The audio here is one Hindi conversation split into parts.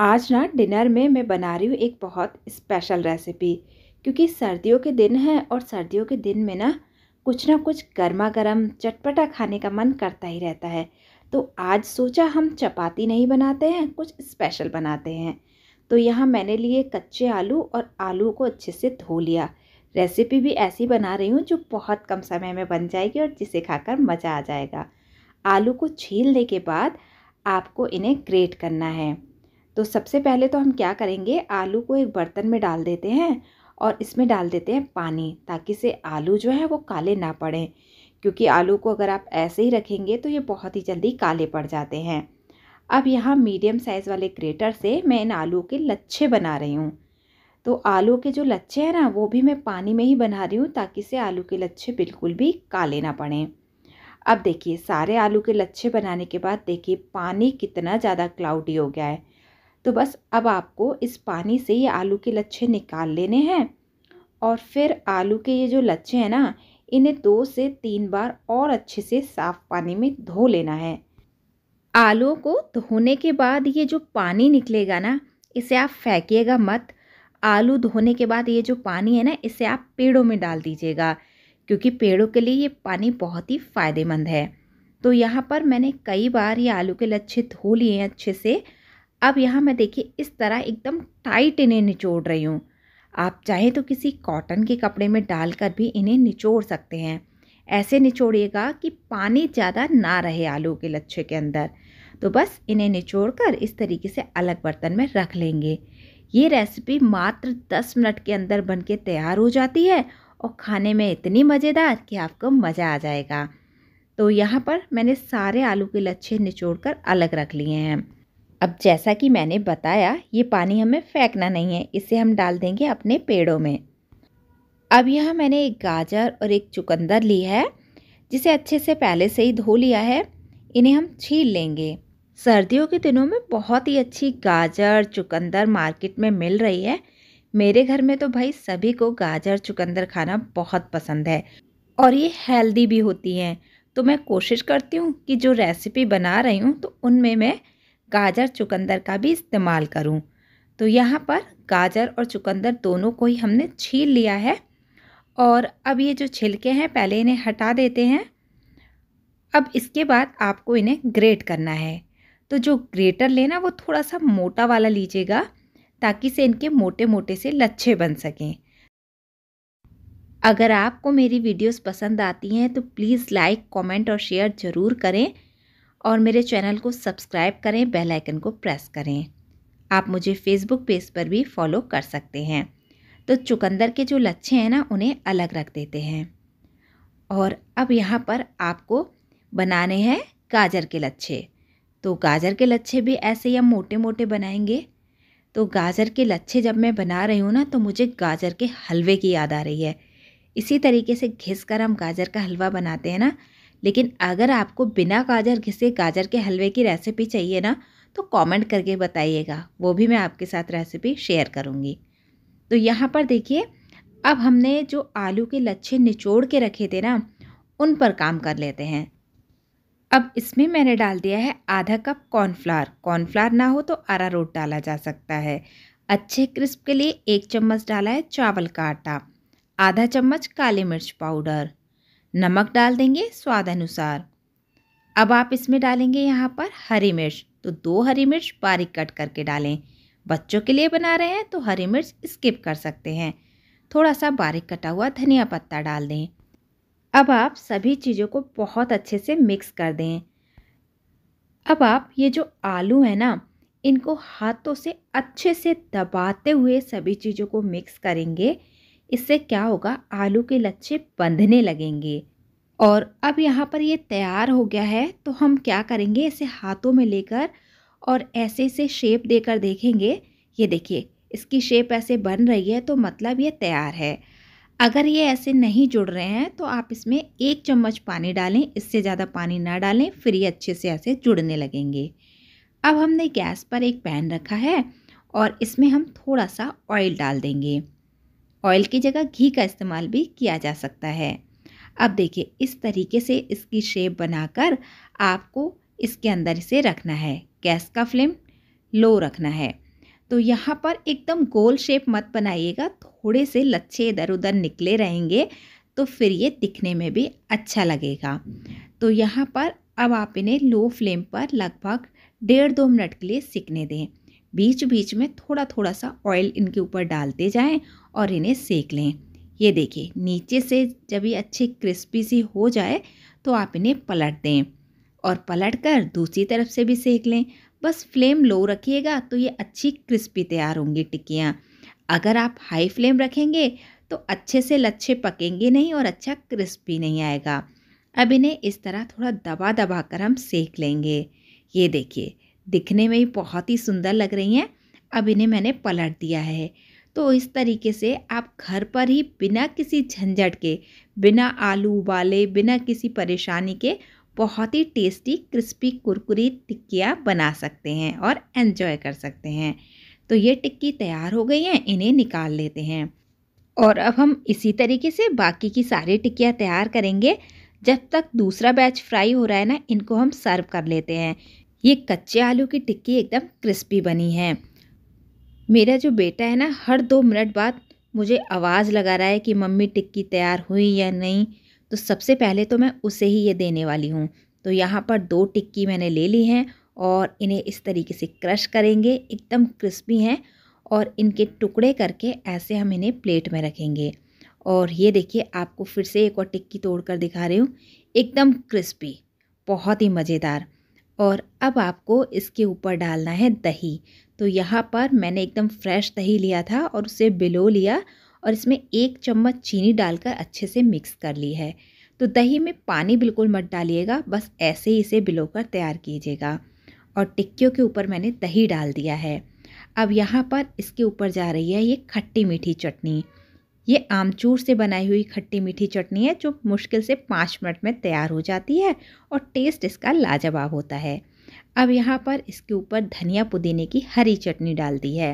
आज ना डिनर में मैं बना रही हूँ एक बहुत स्पेशल रेसिपी क्योंकि सर्दियों के दिन हैं और सर्दियों के दिन में ना कुछ ना कुछ गर्मा गर्म चटपटा खाने का मन करता ही रहता है तो आज सोचा हम चपाती नहीं बनाते हैं कुछ स्पेशल बनाते हैं तो यहाँ मैंने लिए कच्चे आलू और आलू को अच्छे से धो लिया रेसिपी भी ऐसी बना रही हूँ जो बहुत कम समय में बन जाएगी और जिसे खाकर मज़ा आ जाएगा आलू को छीलने के बाद आपको इन्हें ग्रेट करना है तो सबसे पहले तो हम क्या करेंगे आलू को एक बर्तन में डाल देते हैं और इसमें डाल देते हैं पानी ताकि से आलू जो है वो काले ना पड़ें क्योंकि आलू को अगर आप ऐसे ही रखेंगे तो ये बहुत ही जल्दी काले पड़ जाते हैं अब यहाँ मीडियम साइज़ वाले ग्रेटर से मैं इन आलू के लच्छे बना रही हूँ तो आलू के जो लच्छे हैं ना वो भी मैं पानी में ही बना रही हूँ ताकि से आलू के लच्छे बिल्कुल भी काले ना पड़ें अब देखिए सारे आलू के लच्छे बनाने के बाद देखिए पानी कितना ज़्यादा क्लाउडी हो गया है तो बस अब आपको इस पानी से ये आलू के लच्छे निकाल लेने हैं और फिर आलू के ये जो लच्छे हैं ना इन्हें दो से तीन बार और अच्छे से साफ़ पानी में धो लेना है आलू को धोने के बाद ये जो पानी निकलेगा ना इसे आप फेंकीेगा मत आलू धोने के बाद ये जो पानी है ना इसे आप पेड़ों में डाल दीजिएगा क्योंकि पेड़ों के लिए ये पानी बहुत ही फ़ायदेमंद है तो यहाँ पर मैंने कई बार ये आलू के लच्छे धो लिए हैं अच्छे से अब यहाँ मैं देखिए इस तरह एकदम टाइट इन्हें निचोड़ रही हूँ आप चाहें तो किसी कॉटन के कपड़े में डालकर भी इन्हें निचोड़ सकते हैं ऐसे निचोड़िएगा कि पानी ज़्यादा ना रहे आलू के लच्छे के अंदर तो बस इन्हें निचोड़ कर इस तरीके से अलग बर्तन में रख लेंगे ये रेसिपी मात्र 10 मिनट के अंदर बन के तैयार हो जाती है और खाने में इतनी मज़ेदार कि आपको मज़ा आ जाएगा तो यहाँ पर मैंने सारे आलू के लच्छे निचोड़ कर अलग रख लिए हैं अब जैसा कि मैंने बताया ये पानी हमें फेंकना नहीं है इसे हम डाल देंगे अपने पेड़ों में अब यहाँ मैंने एक गाजर और एक चुकंदर ली है जिसे अच्छे से पहले से ही धो लिया है इन्हें हम छील लेंगे सर्दियों के दिनों में बहुत ही अच्छी गाजर चुकंदर मार्केट में मिल रही है मेरे घर में तो भाई सभी को गाजर चुकंदर खाना बहुत पसंद है और ये हेल्दी भी होती हैं तो मैं कोशिश करती हूँ कि जो रेसिपी बना रही हूँ तो उनमें मैं गाजर चुकंदर का भी इस्तेमाल करूं तो यहाँ पर गाजर और चुकंदर दोनों को ही हमने छील लिया है और अब ये जो छिलके हैं पहले इन्हें हटा देते हैं अब इसके बाद आपको इन्हें ग्रेट करना है तो जो ग्रेटर लेना वो थोड़ा सा मोटा वाला लीजिएगा ताकि से इनके मोटे मोटे से लच्छे बन सकें अगर आपको मेरी वीडियोस पसंद आती हैं तो प्लीज़ लाइक कमेंट और शेयर ज़रूर करें और मेरे चैनल को सब्सक्राइब करें बेल आइकन को प्रेस करें आप मुझे फेसबुक पेज पर भी फॉलो कर सकते हैं तो चुकंदर के जो लच्छे हैं ना उन्हें अलग रख देते हैं और अब यहाँ पर आपको बनाने हैं गाजर के लच्छे तो गाजर के लच्छे भी ऐसे या मोटे मोटे बनाएंगे तो गाजर के लच्छे जब मैं बना रही हूँ ना तो मुझे गाजर के हलवे की याद आ रही है इसी तरीके से घिस कर हम गाजर का हलवा बनाते हैं ना लेकिन अगर आपको बिना गाजर घिसे गाजर के हलवे की रेसिपी चाहिए ना तो कमेंट करके बताइएगा वो भी मैं आपके साथ रेसिपी शेयर करूँगी तो यहाँ पर देखिए अब हमने जो आलू के लच्छे निचोड़ के रखे थे ना उन पर काम कर लेते हैं अब इसमें मैंने डाल दिया है आधा कप कॉर्नफ्लावर कॉर्नफ्लावर ना हो तो आरा रोट डाला जा सकता है अच्छे क्रिस्प के लिए एक चम्मच डाला है चावल का आटा आधा चम्मच काली मिर्च पाउडर नमक डाल देंगे स्वाद अनुसार अब आप इसमें डालेंगे यहाँ पर हरी मिर्च तो दो हरी मिर्च बारीक कट करके डालें बच्चों के लिए बना रहे हैं तो हरी मिर्च स्किप कर सकते हैं थोड़ा सा बारीक कटा हुआ धनिया पत्ता डाल दें अब आप सभी चीज़ों को बहुत अच्छे से मिक्स कर दें अब आप ये जो आलू है ना इनको हाथों से अच्छे से दबाते हुए सभी चीज़ों को मिक्स करेंगे इससे क्या होगा आलू के लच्छे बंधने लगेंगे और अब यहाँ पर ये तैयार हो गया है तो हम क्या करेंगे इसे हाथों में लेकर और ऐसे इसे शेप देकर देखेंगे ये देखिए इसकी शेप ऐसे बन रही है तो मतलब ये तैयार है अगर ये ऐसे नहीं जुड़ रहे हैं तो आप इसमें एक चम्मच पानी डालें इससे ज़्यादा पानी ना डालें फिर ये अच्छे से ऐसे जुड़ने लगेंगे अब हमने गैस पर एक पैन रखा है और इसमें हम थोड़ा सा ऑयल डाल देंगे ऑयल की जगह घी का इस्तेमाल भी किया जा सकता है अब देखिए इस तरीके से इसकी शेप बनाकर आपको इसके अंदर इसे रखना है गैस का फ्लेम लो रखना है तो यहाँ पर एकदम गोल शेप मत बनाइएगा थोड़े से लच्छे इधर उधर निकले रहेंगे तो फिर ये दिखने में भी अच्छा लगेगा तो यहाँ पर अब आप इन्हें लो फ्लेम पर लगभग डेढ़ दो मिनट के लिए सिकने दें बीच बीच में थोड़ा थोड़ा सा ऑयल इनके ऊपर डालते जाएं और इन्हें सेक लें ये देखिए नीचे से जब ये अच्छी क्रिस्पी सी हो जाए तो आप इन्हें पलट दें और पलट कर दूसरी तरफ से भी सेक लें बस फ्लेम लो रखिएगा तो ये अच्छी क्रिस्पी तैयार होंगी टिक्कियाँ अगर आप हाई फ्लेम रखेंगे तो अच्छे से लच्छे पकेंगे नहीं और अच्छा क्रिस्पी नहीं आएगा अब इन्हें इस तरह थोड़ा दबा दबा कर हम सेक लेंगे ये देखिए दिखने में ही बहुत ही सुंदर लग रही हैं अब इन्हें मैंने पलट दिया है तो इस तरीके से आप घर पर ही बिना किसी झंझट के बिना आलू उबाले बिना किसी परेशानी के बहुत ही टेस्टी क्रिस्पी कुरकुरी टिक्कियाँ बना सकते हैं और एन्जॉय कर सकते हैं तो ये टिक्की तैयार हो गई हैं इन्हें निकाल लेते हैं और अब हम इसी तरीके से बाकी की सारी टिक्कियाँ तैयार करेंगे जब तक दूसरा बैच फ्राई हो रहा है ना इनको हम सर्व कर लेते हैं ये कच्चे आलू की टिक्की एकदम क्रिस्पी बनी है मेरा जो बेटा है ना हर दो मिनट बाद मुझे आवाज़ लगा रहा है कि मम्मी टिक्की तैयार हुई या नहीं तो सबसे पहले तो मैं उसे ही ये देने वाली हूँ तो यहाँ पर दो टिक्की मैंने ले ली हैं और इन्हें इस तरीके से क्रश करेंगे एकदम क्रिस्पी हैं और इनके टुकड़े करके ऐसे हम इन्हें प्लेट में रखेंगे और ये देखिए आपको फिर से एक और टिक्की तोड़ कर दिखा रही हूँ एकदम क्रिस्पी बहुत ही मज़ेदार और अब आपको इसके ऊपर डालना है दही तो यहाँ पर मैंने एकदम फ्रेश दही लिया था और उसे बिलो लिया और इसमें एक चम्मच चीनी डालकर अच्छे से मिक्स कर ली है तो दही में पानी बिल्कुल मत डालिएगा बस ऐसे ही इसे बिलो कर तैयार कीजिएगा और टिक्कियों के ऊपर मैंने दही डाल दिया है अब यहाँ पर इसके ऊपर जा रही है ये खट्टी मीठी चटनी ये आमचूर से बनाई हुई खट्टी मीठी चटनी है जो मुश्किल से पाँच मिनट में तैयार हो जाती है और टेस्ट इसका लाजवाब होता है अब यहाँ पर इसके ऊपर धनिया पुदीने की हरी चटनी डाल दी है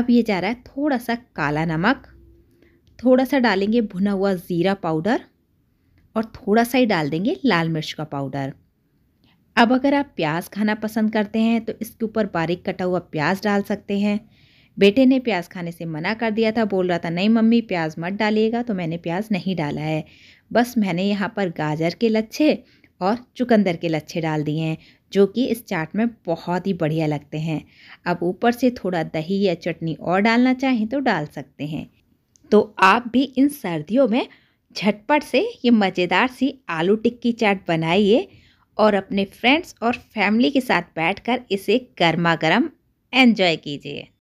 अब ये जा रहा है थोड़ा सा काला नमक थोड़ा सा डालेंगे भुना हुआ ज़ीरा पाउडर और थोड़ा सा ही डाल देंगे लाल मिर्च का पाउडर अब अगर आप प्याज खाना पसंद करते हैं तो इसके ऊपर बारीक कटा हुआ प्याज डाल सकते हैं बेटे ने प्याज खाने से मना कर दिया था बोल रहा था नहीं मम्मी प्याज मत डालिएगा तो मैंने प्याज नहीं डाला है बस मैंने यहाँ पर गाजर के लच्छे और चुकंदर के लच्छे डाल दिए हैं जो कि इस चाट में बहुत ही बढ़िया लगते हैं अब ऊपर से थोड़ा दही या चटनी और डालना चाहें तो डाल सकते हैं तो आप भी इन सर्दियों में झटपट से ये मज़ेदार सी आलू टिक्की चाट बनाइए और अपने फ्रेंड्स और फैमिली के साथ बैठकर इसे गर्मा गर्म एन्जॉय कीजिए